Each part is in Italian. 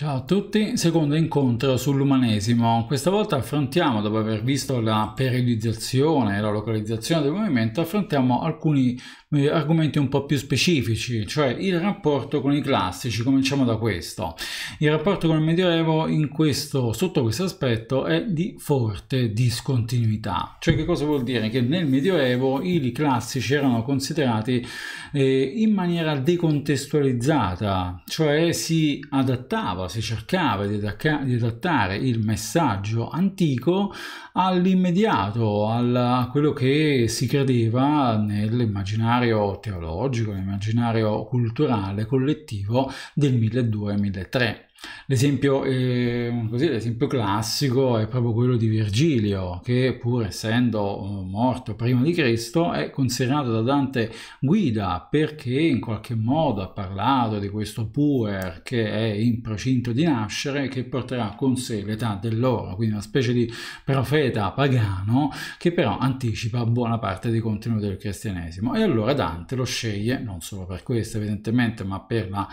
Ciao a tutti, secondo incontro sull'umanesimo. Questa volta affrontiamo, dopo aver visto la periodizzazione e la localizzazione del movimento, affrontiamo alcuni eh, argomenti un po' più specifici, cioè il rapporto con i classici. Cominciamo da questo. Il rapporto con il Medioevo questo, sotto questo aspetto è di forte discontinuità. Cioè che cosa vuol dire? Che nel Medioevo i classici erano considerati eh, in maniera decontestualizzata, cioè si adattava si cercava di, adattare il messaggio antico all'immediato, al, a quello che si credeva nell'immaginario teologico, nell'immaginario culturale collettivo del 1200-1300. L'esempio, eh, così, l'esempio, classico è proprio quello di Virgilio, che pur essendo eh, morto prima di Cristo è considerato da Dante guida perché in qualche modo ha parlato di questo puer che è in procinto di nascere che porterà con sé l'età dell'oro, quindi una specie di profeta pagano che però anticipa buona parte dei contenuti del cristianesimo. E allora Dante lo sceglie non solo per questo evidentemente, ma per la,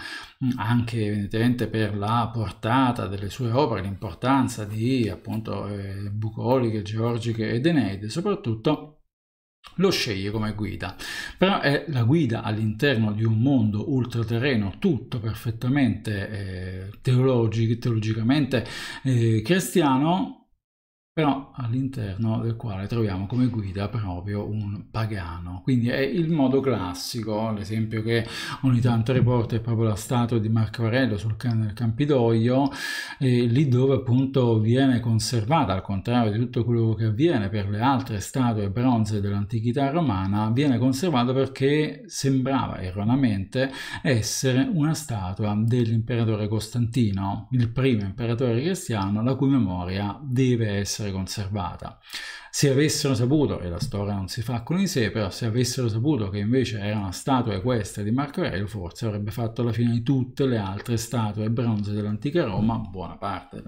mm, anche evidentemente per la portata delle sue opere, l'importanza di appunto eh, bucoliche, georgiche ed Eneide, soprattutto lo sceglie come guida, però è la guida all'interno di un mondo ultraterreno tutto perfettamente eh, teologi, teologicamente eh, cristiano però all'interno del quale troviamo come guida proprio un pagano. Quindi è il modo classico, l'esempio che ogni tanto riporta è proprio la statua di Marco Aurelio sul can- Campidoglio, eh, lì dove appunto viene conservata, al contrario di tutto quello che avviene per le altre statue bronze dell'antichità romana, viene conservata perché sembrava erroneamente essere una statua dell'imperatore Costantino, il primo imperatore cristiano la cui memoria deve essere essere conservata. Se avessero saputo, e la storia non si fa con i sé, però se avessero saputo che invece era una statua equestre di Marco Aurelio, forse avrebbe fatto la fine di tutte le altre statue bronze dell'antica Roma, buona parte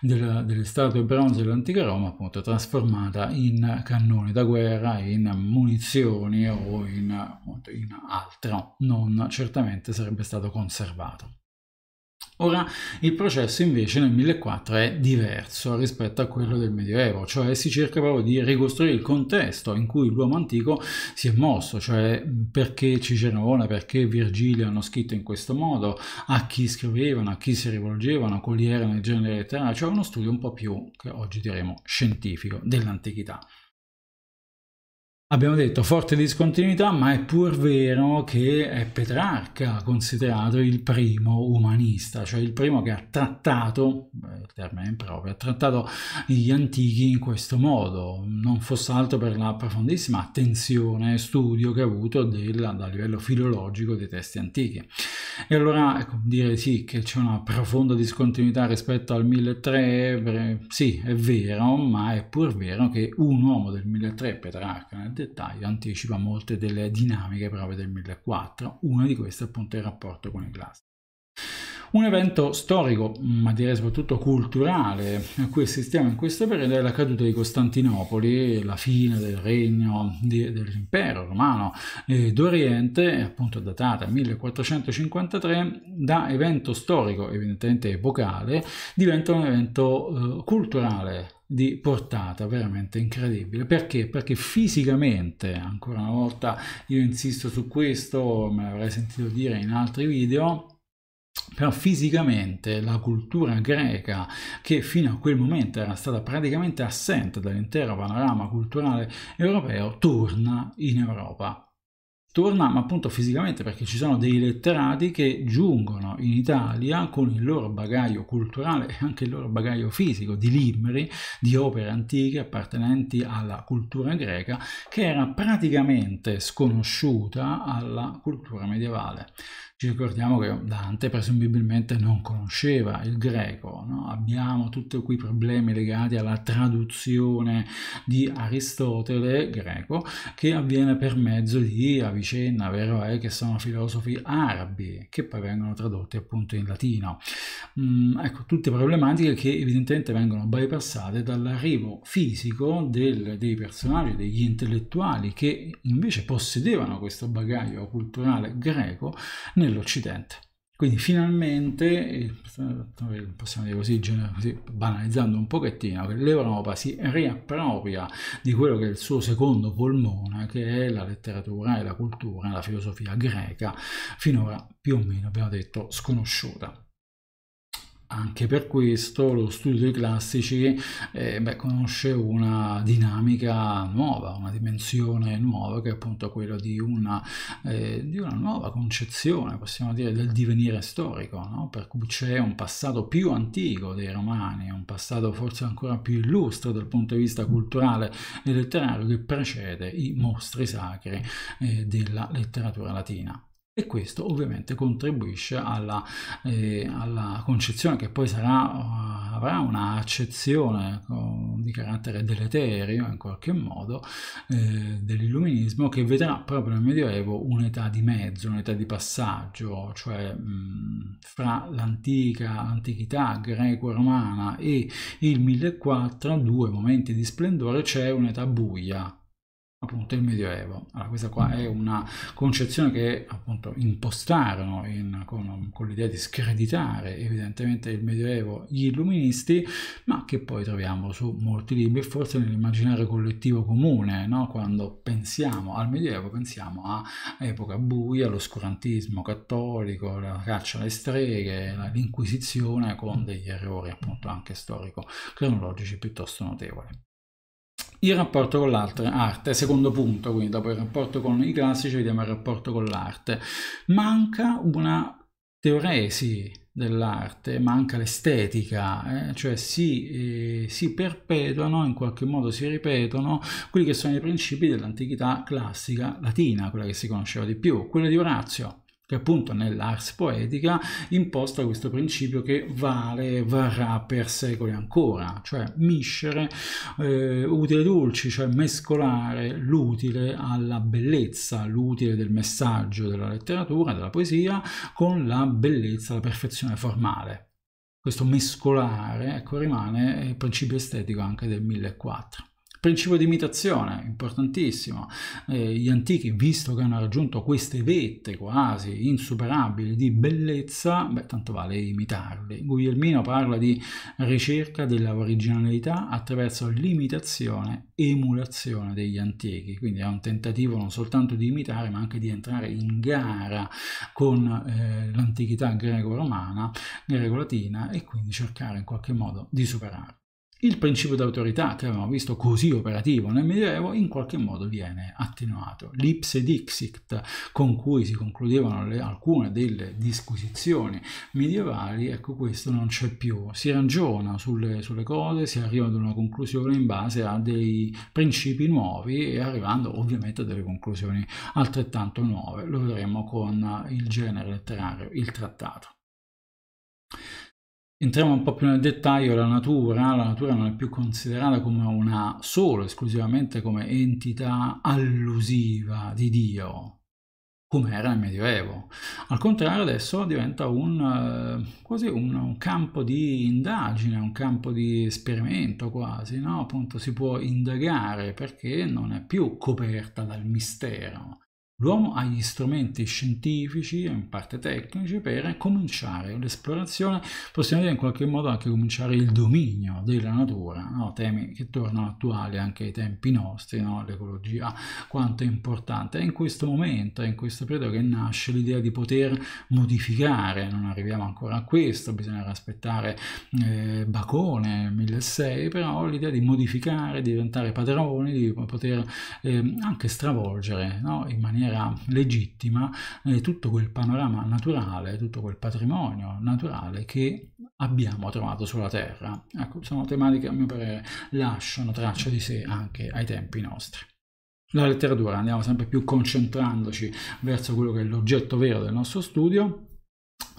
delle, delle statue bronze dell'antica Roma, appunto trasformata in cannoni da guerra, in munizioni o in, appunto, in altro, non certamente sarebbe stato conservato. Ora, il processo invece nel 1004 è diverso rispetto a quello del Medioevo, cioè si cerca proprio di ricostruire il contesto in cui l'uomo antico si è mosso, cioè perché Cicerone, perché Virgilio hanno scritto in questo modo, a chi scrivevano, a chi si rivolgevano, quali erano i generi letterari, cioè uno studio un po' più, che oggi diremo, scientifico dell'antichità. Abbiamo detto forte discontinuità, ma è pur vero che è Petrarca considerato il primo umanista, cioè il primo che ha trattato, eh, il termine improprio, ha trattato gli antichi in questo modo, non fosse altro per la profondissima attenzione e studio che ha avuto del, a livello filologico dei testi antichi. E allora ecco, dire sì che c'è una profonda discontinuità rispetto al 1300, eh, sì, è vero, ma è pur vero che un uomo del 1300, Petrarca, nel dettaglio anticipa molte delle dinamiche proprio del 1004, una di queste appunto è il rapporto con i classici. Un evento storico, ma direi soprattutto culturale, a cui assistiamo in questo periodo è la caduta di Costantinopoli, la fine del regno di, dell'impero romano eh, d'Oriente, appunto datata 1453, da evento storico evidentemente epocale, diventa un evento eh, culturale di portata veramente incredibile perché perché fisicamente ancora una volta io insisto su questo me l'avrei sentito dire in altri video però fisicamente la cultura greca, che fino a quel momento era stata praticamente assente dall'intero panorama culturale europeo, torna in Europa torna ma appunto fisicamente perché ci sono dei letterati che giungono in Italia con il loro bagaglio culturale e anche il loro bagaglio fisico di libri, di opere antiche appartenenti alla cultura greca che era praticamente sconosciuta alla cultura medievale. Ci ricordiamo che Dante presumibilmente non conosceva il greco, no? abbiamo tutti quei problemi legati alla traduzione di Aristotele greco che avviene per mezzo di Avicenna, vero è che sono filosofi arabi che poi vengono tradotti appunto in latino. Mm, ecco, tutte problematiche che evidentemente vengono bypassate dall'arrivo fisico del, dei personaggi, degli intellettuali che invece possedevano questo bagaglio culturale greco nell'Occidente. Quindi finalmente, eh, possiamo dire così, così, banalizzando un pochettino, che l'Europa si riappropria di quello che è il suo secondo polmone, che è la letteratura e la cultura, la filosofia greca, finora più o meno abbiamo detto sconosciuta. Anche per questo lo studio dei classici eh, beh, conosce una dinamica nuova, una dimensione nuova che è appunto quella di una, eh, di una nuova concezione, possiamo dire, del divenire storico, no? per cui c'è un passato più antico dei romani, un passato forse ancora più illustre dal punto di vista culturale e letterario che precede i mostri sacri eh, della letteratura latina e questo ovviamente contribuisce alla, eh, alla concezione che poi sarà, eh, avrà un'accezione eh, di carattere deleterio in qualche modo eh, dell'illuminismo che vedrà proprio nel Medioevo un'età di mezzo, un'età di passaggio, cioè mh, fra l'antica antichità greco-romana e il 1400, due momenti di splendore, c'è un'età buia appunto il Medioevo. Allora, questa qua mm. è una concezione che appunto impostarono in, con, con l'idea di screditare evidentemente il Medioevo gli illuministi, ma che poi troviamo su molti libri e forse nell'immaginario collettivo comune, no? quando pensiamo al Medioevo pensiamo a epoca buia, all'oscurantismo cattolico, la caccia alle streghe, l'Inquisizione con mm. degli errori appunto anche storico-cronologici piuttosto notevoli il rapporto con l'altra arte, secondo punto, quindi dopo il rapporto con i classici vediamo il rapporto con l'arte. Manca una teoresi dell'arte, manca l'estetica, eh? cioè si, eh, si, perpetuano, in qualche modo si ripetono quelli che sono i principi dell'antichità classica latina, quella che si conosceva di più, quella di Orazio, che appunto nell'ars poetica imposta questo principio che vale, e varrà per secoli ancora, cioè miscere eh, utile dolci, cioè mescolare l'utile alla bellezza, l'utile del messaggio della letteratura, della poesia, con la bellezza, la perfezione formale. Questo mescolare, ecco, rimane il principio estetico anche del 1004 principio di imitazione, importantissimo. Eh, gli antichi, visto che hanno raggiunto queste vette quasi insuperabili di bellezza, beh, tanto vale imitarli. Guglielmino parla di ricerca della originalità attraverso l'imitazione, emulazione degli antichi, quindi è un tentativo non soltanto di imitare, ma anche di entrare in gara con eh, l'antichità greco-romana, greco-latina e quindi cercare in qualche modo di superarla il principio d'autorità che avevamo visto così operativo nel Medioevo in qualche modo viene attenuato. L'ipse dixit con cui si concludevano le, alcune delle disquisizioni medievali, ecco questo non c'è più. Si ragiona sulle, sulle cose, si arriva ad una conclusione in base a dei principi nuovi e arrivando ovviamente a delle conclusioni altrettanto nuove. Lo vedremo con il genere letterario, il trattato. Entriamo un po' più nel dettaglio, la natura, la natura non è più considerata come una solo, esclusivamente come entità allusiva di Dio, come era nel Medioevo. Al contrario adesso diventa un, eh, quasi un, un campo di indagine, un campo di esperimento quasi, no? appunto si può indagare perché non è più coperta dal mistero L'uomo ha gli strumenti scientifici, e in parte tecnici, per cominciare l'esplorazione, possiamo dire in qualche modo anche cominciare il dominio della natura, no? temi che tornano attuali anche ai tempi nostri, no? l'ecologia, quanto è importante. È in questo momento, è in questo periodo che nasce l'idea di poter modificare, non arriviamo ancora a questo, bisognerà aspettare eh, Bacone 1006, però l'idea di modificare, diventare padroni, di poter eh, anche stravolgere no? in maniera maniera legittima eh, tutto quel panorama naturale, tutto quel patrimonio naturale che abbiamo trovato sulla Terra. Ecco, sono tematiche che a mio parere lasciano traccia di sé anche ai tempi nostri. La letteratura andiamo sempre più concentrandoci verso quello che è l'oggetto vero del nostro studio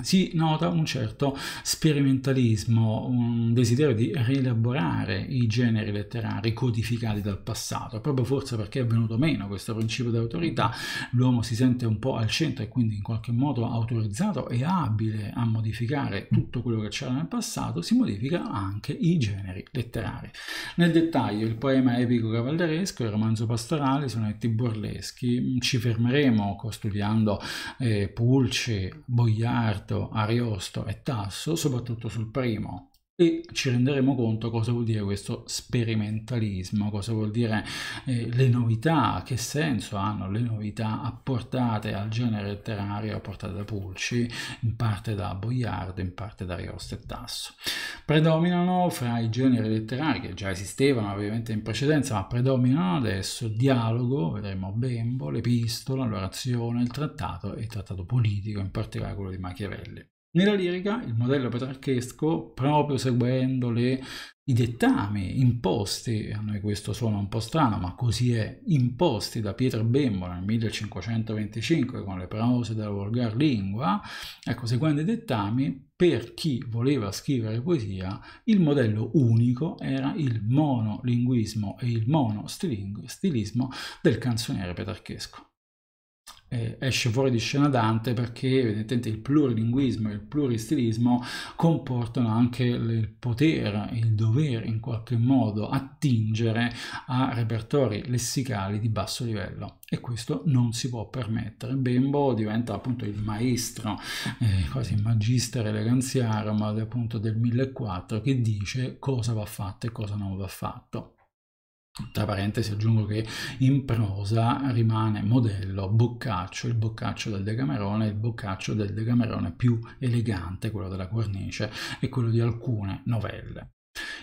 si nota un certo sperimentalismo, un desiderio di rielaborare i generi letterari codificati dal passato, proprio forse perché è venuto meno questo principio di autorità, l'uomo si sente un po' al centro e quindi in qualche modo autorizzato e abile a modificare tutto quello che c'era nel passato, si modifica anche i generi letterari. Nel dettaglio il poema epico cavalleresco, il romanzo pastorale, sono sonetti burleschi, ci fermeremo studiando eh, Pulce, Boyard, Certo, Ariosto e Tasso, soprattutto sul primo, e ci renderemo conto cosa vuol dire questo sperimentalismo, cosa vuol dire eh, le novità, che senso hanno le novità apportate al genere letterario, apportate da Pulci, in parte da Boiardo, in parte da Riosta e Tasso. Predominano fra i generi letterari, che già esistevano ovviamente in precedenza, ma predominano adesso il dialogo, vedremo Bembo, l'epistola, l'orazione, il trattato e il trattato politico, in particolare quello di Machiavelli. Nella lirica il modello petrarchesco, proprio seguendo le, i dettami imposti, a noi questo suona un po' strano, ma così è, imposti da Pietro Bembo nel 1525 con le prose della volgar lingua, ecco, seguendo i dettami, per chi voleva scrivere poesia, il modello unico era il monolinguismo e il monostilismo del canzoniere petrarchesco eh, esce fuori di scena Dante perché evidentemente il plurilinguismo e il pluristilismo comportano anche il poter, il dovere in qualche modo attingere a repertori lessicali di basso livello e questo non si può permettere. Bembo diventa appunto il maestro, eh, quasi magister eleganziario, ma appunto del 1004 che dice cosa va fatto e cosa non va fatto. Tra parentesi aggiungo che in prosa rimane modello Boccaccio, il Boccaccio del Decamerone, il Boccaccio del Decamerone più elegante, quello della cornice, e quello di alcune novelle.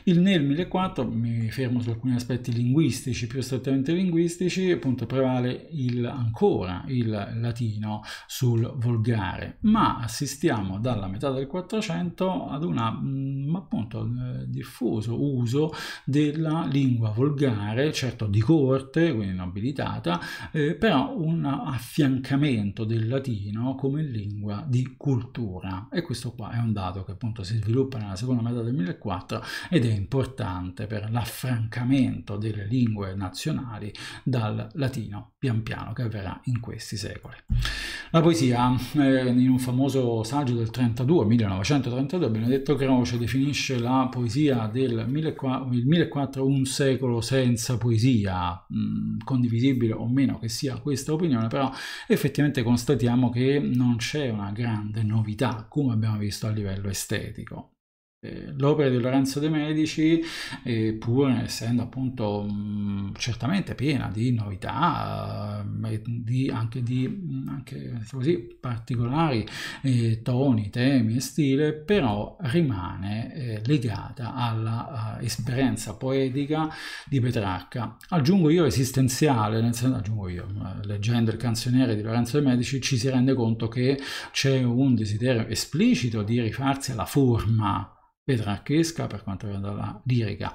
Il NEL 1004, mi fermo su alcuni aspetti linguistici, più strettamente linguistici, appunto prevale il, ancora il latino sul volgare, ma assistiamo dalla metà del 400 ad una mm, ma appunto eh, diffuso uso della lingua volgare, certo di corte, quindi nobilitata, eh, però un affiancamento del latino come lingua di cultura. E questo qua è un dato che appunto si sviluppa nella seconda metà del 1004 ed è importante per l'affrancamento delle lingue nazionali dal latino pian piano che avverrà in questi secoli. La poesia, eh, in un famoso saggio del 32, 1932, Benedetto Croce definisce definisce la poesia del 1400 un secolo senza poesia, mm, condivisibile o meno che sia questa opinione, però effettivamente constatiamo che non c'è una grande novità, come abbiamo visto a livello estetico. Eh, l'opera di Lorenzo de' Medici, pur essendo appunto certamente piena di novità, eh, di, anche di anche, diciamo così, particolari eh, toni, temi e stile, però rimane eh, legata all'esperienza eh, poetica di Petrarca. Aggiungo io esistenziale, nel senso, aggiungo io, leggendo il canzoniere di Lorenzo de' Medici ci si rende conto che c'è un desiderio esplicito di rifarsi alla forma vedrà cresca per quanto riguarda la lirica,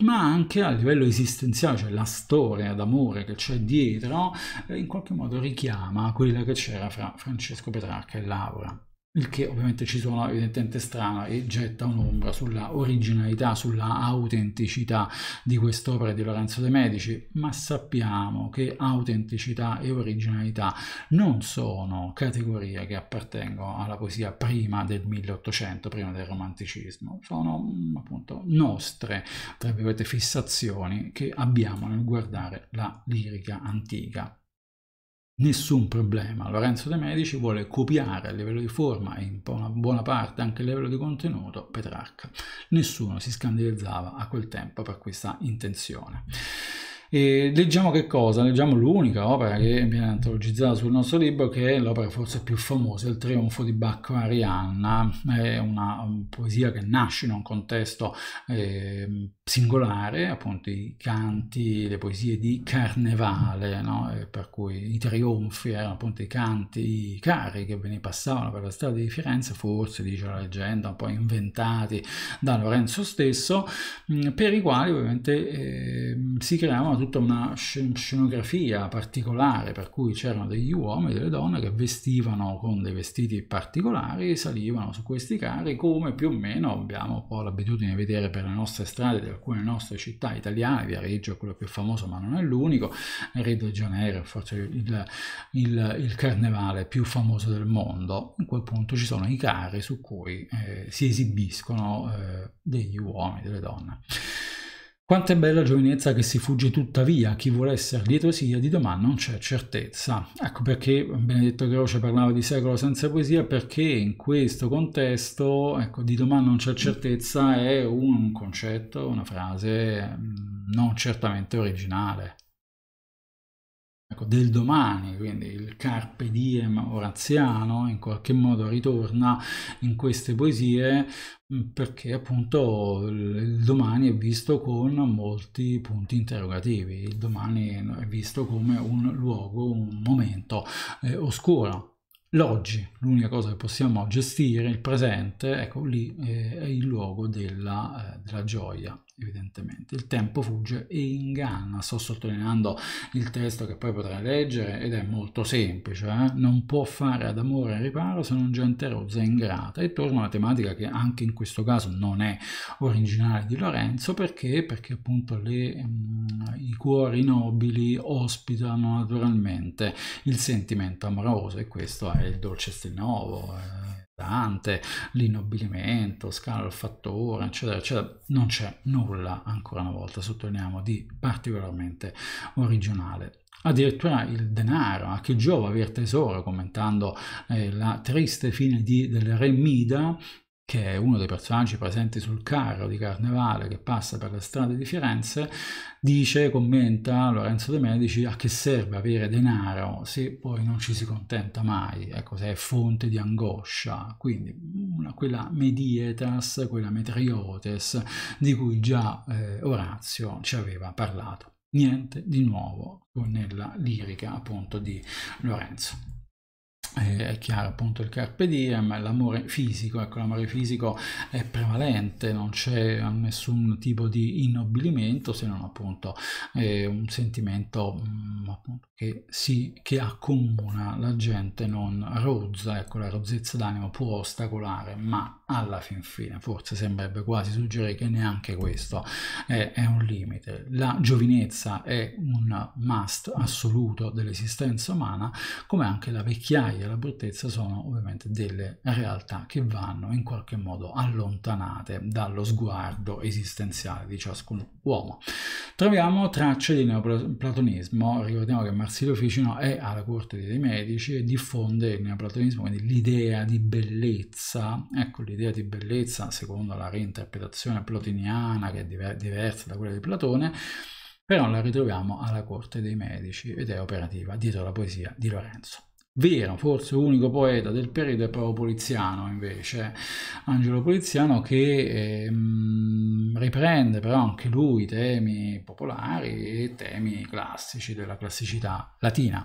ma anche a livello esistenziale, cioè la storia d'amore che c'è dietro, eh, in qualche modo richiama quella che c'era fra Francesco Petrarca e Laura il che ovviamente ci suona evidentemente strana e getta un'ombra sulla originalità, sulla autenticità di quest'opera di Lorenzo De Medici, ma sappiamo che autenticità e originalità non sono categorie che appartengono alla poesia prima del 1800, prima del romanticismo, sono mm, appunto nostre, tra virgolette, fissazioni che abbiamo nel guardare la lirica antica nessun problema. Lorenzo De Medici vuole copiare a livello di forma e in buona parte anche a livello di contenuto Petrarca. Nessuno si scandalizzava a quel tempo per questa intenzione. E leggiamo che cosa? Leggiamo l'unica opera che viene antologizzata sul nostro libro, che è l'opera forse più famosa, Il trionfo di Bacco Arianna. È una, um, poesia che nasce in un contesto eh, singolare, appunto i canti, le poesie di carnevale, no? Eh, per cui i trionfi erano appunto i canti, i carri che ve ne passavano per la strada di Firenze, forse dice la leggenda, un po' inventati da Lorenzo stesso, mm, per i quali ovviamente eh, si creavano tutta una scenografia particolare per cui c'erano degli uomini e delle donne che vestivano con dei vestiti particolari, salivano su questi carri come più o meno abbiamo un po' l'abitudine di vedere per le nostre strade di alcune nostre città italiane, Viareggio è quello più famoso ma non è l'unico, Rio de Janeiro è forse il, il, il, carnevale più famoso del mondo, in quel punto ci sono i carri su cui eh, si esibiscono eh, degli uomini, e delle donne. Quanto è bella giovinezza che si fugge tuttavia, chi vuole essere lieto sia di domani non c'è certezza. Ecco perché Benedetto Croce parlava di secolo senza poesia, perché in questo contesto, ecco, di domani non c'è certezza è un concetto, una frase mm, non certamente originale ecco, del domani, quindi il carpe diem oraziano in qualche modo ritorna in queste poesie mm, perché appunto il domani è visto con molti punti interrogativi, il domani è visto come un luogo, un momento eh, oscuro, l'oggi, l'unica cosa che possiamo gestire, il presente, ecco lì eh, è il luogo della, eh, della gioia evidentemente. Il tempo fugge e inganna, sto sottolineando il testo che poi potrai leggere ed è molto semplice, eh? non può fare ad amore riparo se non gente rozza ingrata e torno alla tematica che anche in questo caso non è originale di Lorenzo perché, perché appunto le, mh, mm, i cuori nobili ospitano naturalmente il sentimento amoroso e questo è il dolce stenovo. Eh Dante, l'innobilimento, scala al fattore, eccetera, eccetera, non c'è nulla, ancora una volta sottolineiamo, di particolarmente originale. Addirittura il denaro, a che giova aver tesoro, commentando eh, la triste fine di, del re Mida, che è uno dei personaggi presenti sul carro di carnevale che passa per le strade di Firenze, dice, commenta Lorenzo De Medici, a che serve avere denaro se poi non ci si contenta mai, ecco, se è fonte di angoscia, quindi una, quella medietas, quella metriotes di cui già eh, Orazio ci aveva parlato. Niente di nuovo nella lirica appunto di Lorenzo. Eh, è chiaro appunto il carpe diem, l'amore fisico, ecco l'amore fisico è prevalente, non c'è nessun tipo di innobilimento se non appunto è un sentimento mm, appunto, che, si, che accomuna la gente, non rozza, ecco la rozzezza d'animo può ostacolare, ma alla fin fine forse sembrerebbe quasi suggerire che neanche questo è, è, un limite. La giovinezza è un must assoluto dell'esistenza umana, come anche la vecchiaia e la bruttezza sono ovviamente delle realtà che vanno in qualche modo allontanate dallo sguardo esistenziale di ciascun uomo. Troviamo tracce di neoplatonismo, ricordiamo che Marsilio Ficino è alla corte dei medici e diffonde il neoplatonismo, quindi l'idea di bellezza, ecco l'idea l'idea di bellezza, secondo la reinterpretazione plotiniana che è diver diversa da quella di Platone, però la ritroviamo alla corte dei medici ed è operativa dietro la poesia di Lorenzo vero, forse unico poeta del periodo è proprio Poliziano invece, Angelo Poliziano che ehm, riprende però anche lui temi popolari e temi classici della classicità latina,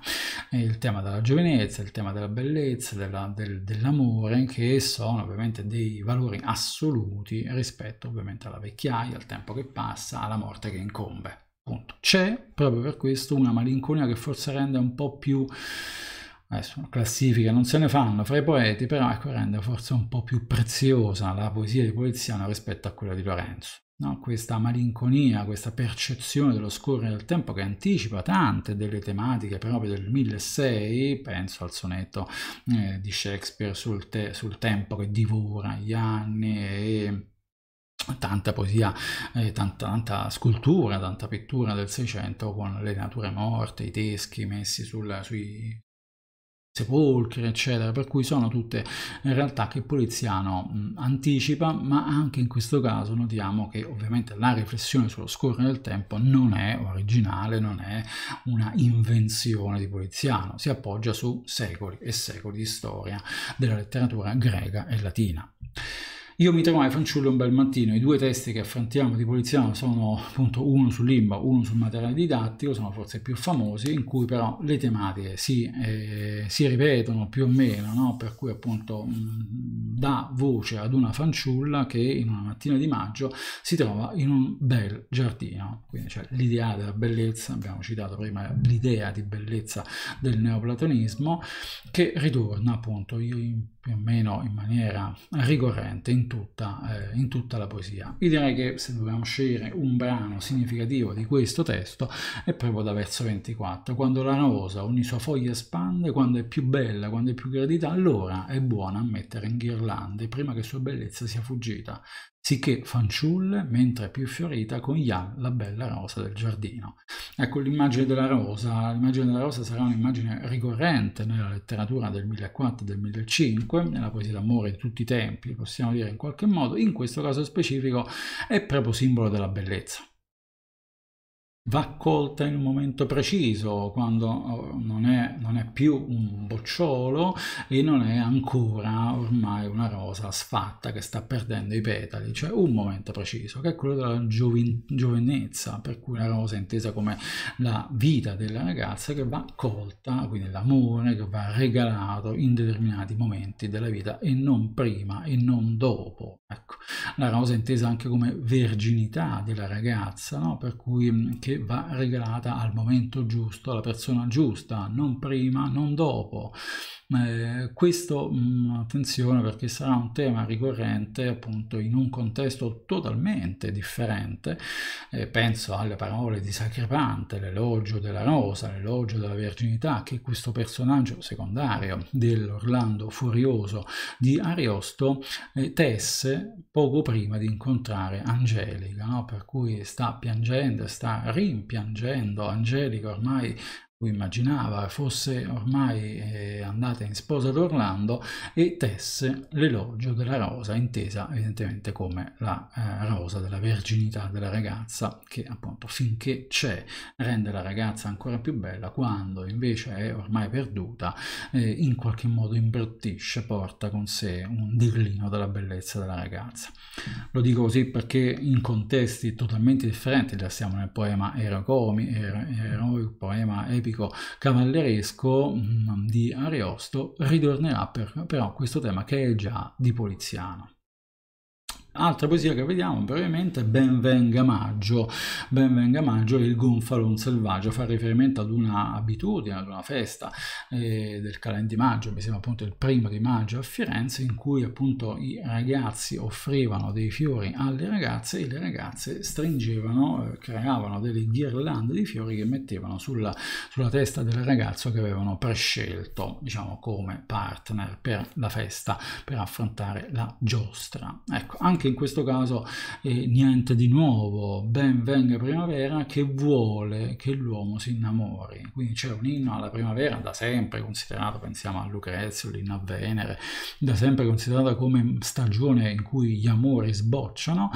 il tema della giovinezza, il tema della bellezza, della, del, dell'amore che sono ovviamente dei valori assoluti rispetto ovviamente alla vecchiaia, al tempo che passa, alla morte che incombe. Punto. C'è proprio per questo una malinconia che forse rende un po' più adesso classifiche non se ne fanno fra i poeti, però ecco, rende forse un po' più preziosa la poesia di Poliziano rispetto a quella di Lorenzo. No? Questa malinconia, questa percezione dello scorrere del tempo che anticipa tante delle tematiche proprio del 1006, penso al sonetto eh, di Shakespeare sul, te sul tempo che divora gli anni e tanta poesia, eh, tanta, tanta, scultura, tanta pittura del Seicento con le nature morte, i teschi messi sul, sui sepolcri, eccetera, per cui sono tutte realtà che Poliziano mh, mm, anticipa, ma anche in questo caso notiamo che ovviamente la riflessione sullo scorrere del tempo non è originale, non è una invenzione di Poliziano, si appoggia su secoli e secoli di storia della letteratura greca e latina. Io mi trovai fanciullo un bel mattino, i due testi che affrontiamo di Poliziano sono appunto uno sul sull'imba, uno sul materiale didattico, sono forse i più famosi, in cui però le tematiche si, eh, si ripetono più o meno, no? per cui appunto mh, mm, dà voce ad una fanciulla che in una mattina di maggio si trova in un bel giardino, quindi c'è cioè, l'idea della bellezza, abbiamo citato prima l'idea di bellezza del neoplatonismo, che ritorna appunto io in più o meno in maniera ricorrente in tutta, eh, in tutta, la poesia. Io direi che se dobbiamo scegliere un brano significativo di questo testo è proprio da verso 24, quando la rosa ogni sua foglia spande, quando è più bella, quando è più gradita, allora è buona a mettere in ghirlande prima che sua bellezza sia fuggita sicché fanciulle, mentre più fiorita, con Ian, la bella rosa del giardino. Ecco l'immagine della rosa, l'immagine della rosa sarà un'immagine ricorrente nella letteratura del 1400 e del 1500, nella poesia d'amore di tutti i tempi, possiamo dire in qualche modo, in questo caso specifico è proprio simbolo della bellezza va colta in un momento preciso, quando oh, non è, non è, più un bocciolo e non è ancora ormai una rosa sfatta che sta perdendo i petali, cioè un momento preciso, che è quello della giovin- giovinezza, per cui la rosa è intesa come la vita della ragazza che va colta, quindi l'amore che va regalato in determinati momenti della vita e non prima e non dopo. Ecco, la rosa è intesa anche come verginità della ragazza, no? per cui mm, che va regalata al momento giusto, alla persona giusta, non prima, non dopo. Eh, questo, mh, mm, attenzione, perché sarà un tema ricorrente appunto in un contesto totalmente differente, eh, penso alle parole di Sacripante, l'elogio della rosa, l'elogio della verginità, che questo personaggio secondario dell'Orlando furioso di Ariosto eh, tesse poco prima di incontrare Angelica, no? per cui sta piangendo, sta rimpiangendo Angelica ormai lo immaginava fosse ormai eh, andata in sposa ad Orlando e tesse l'elogio della rosa, intesa evidentemente come la eh, rosa della verginità della ragazza, che appunto finché c'è rende la ragazza ancora più bella, quando invece è ormai perduta eh, in qualche modo imbruttisce, porta con sé un declino della bellezza della ragazza. Lo dico così perché in contesti totalmente differenti, la siamo nel poema Erocomi, ero, Eroi, poema epico, tipico cavalleresco mm, di Ariosto, ritornerà per, però questo tema che è già di Poliziano. Altra poesia che vediamo brevemente è Benvenga Maggio. Benvenga Maggio è il gonfalon selvaggio, fa riferimento ad una abitudine, ad una festa eh, del calendario di maggio, mi sembra appunto il primo di maggio a Firenze, in cui appunto i ragazzi offrivano dei fiori alle ragazze e le ragazze stringevano, eh, creavano delle ghirlande di fiori che mettevano sulla, sulla testa del ragazzo che avevano prescelto, diciamo, come partner per la festa, per affrontare la giostra. Ecco, anche in questo caso eh, niente di nuovo, ben venga primavera che vuole che l'uomo si innamori. Quindi c'è un inno alla primavera da sempre considerato, pensiamo a Lucrezio, l'inno a Venere, da sempre considerata come stagione in cui gli amori sbocciano.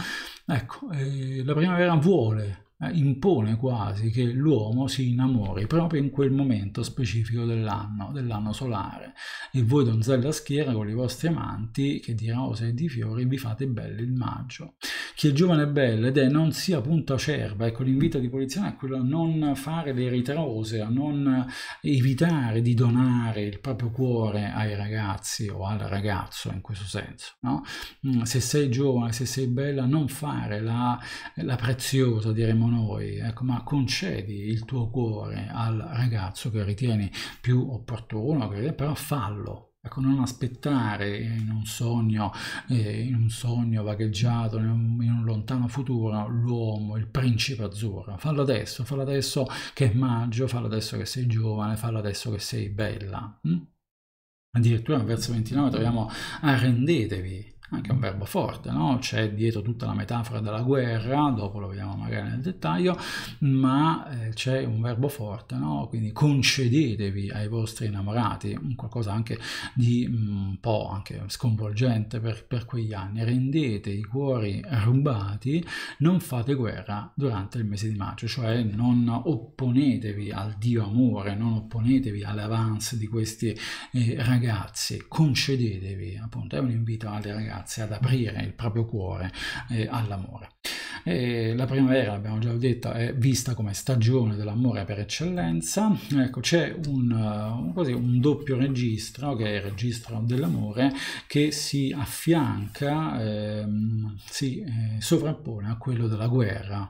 Ecco, eh, la primavera vuole eh, impone quasi che l'uomo si innamori proprio in quel momento specifico dell'anno, dell'anno solare. E voi donzella schiera con i vostri amanti, che di rose e di fiori, vi fate belle il maggio. Chi è giovane è bello ed è non sia punto acerba, ecco l'invito di Poliziano è quello a non fare le ritrose, a non evitare di donare il proprio cuore ai ragazzi o al ragazzo in questo senso. No? Mm, se sei giovane, se sei bella, non fare la, la preziosa, diremmo siamo noi, ecco, ma concedi il tuo cuore al ragazzo che ritieni più opportuno, però fallo, Ecco, non aspettare in un sogno, eh, in un sogno vagheggiato, in un, in un lontano futuro, l'uomo, il principe azzurro. Fallo adesso, fallo adesso che è maggio, fallo adesso che sei giovane, fallo adesso che sei bella. Hm? Addirittura nel verso 29 troviamo arrendetevi, anche un verbo forte, no? c'è dietro tutta la metafora della guerra, dopo lo vediamo magari nel dettaglio, ma eh, c'è un verbo forte, no? quindi concedetevi ai vostri innamorati, qualcosa anche di mm, un po' anche sconvolgente per, per quegli anni, rendete i cuori rubati, non fate guerra durante il mese di maggio, cioè non opponetevi al Dio amore, non opponetevi all'avance di questi eh, ragazzi, concedetevi, appunto è un invito alle ragazze ragazze ad aprire il proprio cuore eh, all'amore. E la primavera, abbiamo già detto, è vista come stagione dell'amore per eccellenza. Ecco, c'è un, così, eh, un, doppio registro, che è il registro dell'amore, che si affianca, ehm, si eh, sovrappone a quello della guerra,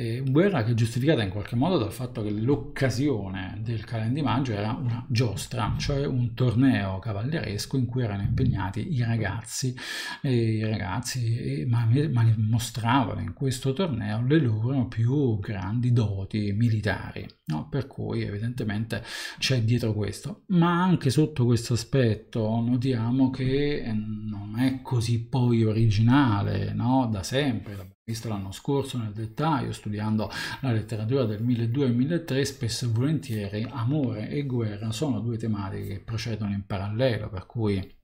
eh, guerra che è giustificata in qualche modo dal fatto che l'occasione del calendario di Maggio era una giostra, cioè un torneo cavalleresco in cui erano impegnati i ragazzi, e i ragazzi eh, ma, ma mostravano in questo torneo le loro più grandi doti militari, no? per cui evidentemente c'è dietro questo. Ma anche sotto questo aspetto notiamo che non è così poi originale no? da sempre visto l'anno scorso nel dettaglio, studiando la letteratura del 1200 e 1300, spesso e volentieri amore e guerra sono due tematiche che procedono in parallelo, per cui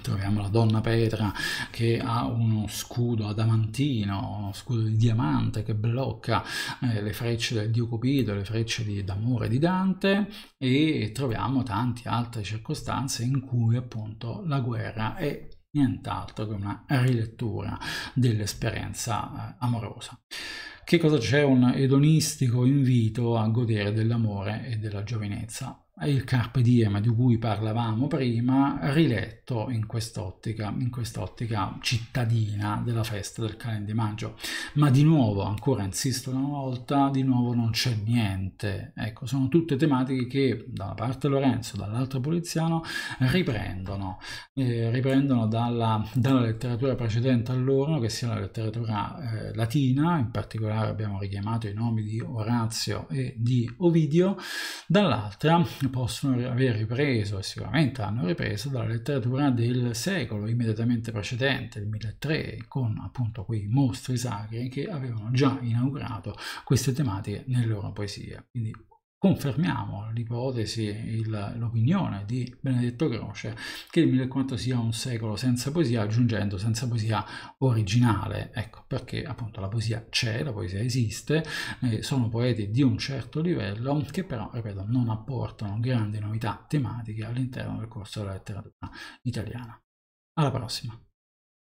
Troviamo la donna Petra che ha uno scudo adamantino, uno scudo di diamante che blocca eh, le frecce del dio Cupido, le frecce di, d'amore di Dante e troviamo tante altre circostanze in cui appunto la guerra è nient'altro che una rilettura dell'esperienza eh, amorosa. Che cosa c'è? Un edonistico invito a godere dell'amore e della giovinezza il carpe diem di cui parlavamo prima, riletto in quest'ottica, in quest'ottica cittadina della festa del calendario di maggio. Ma di nuovo, ancora insisto una volta, di nuovo non c'è niente. Ecco, sono tutte tematiche che da una parte Lorenzo, dall'altra Poliziano riprendono, eh, riprendono dalla, dalla, letteratura precedente a loro, che sia la letteratura eh, latina, in particolare abbiamo richiamato i nomi di Orazio e di Ovidio, dall'altra possono aver ripreso, e sicuramente hanno ripreso, dalla letteratura del secolo immediatamente precedente, il 1003, con appunto quei mostri sacri che avevano già inaugurato queste tematiche nelle loro poesie. Quindi confermiamo l'ipotesi, il, l'opinione di Benedetto Croce che il 1040 sia un secolo senza poesia, aggiungendo senza poesia originale, ecco perché appunto la poesia c'è, la poesia esiste, eh, sono poeti di un certo livello che però, ripeto, non apportano grandi novità tematiche all'interno del corso della letteratura italiana. Alla prossima!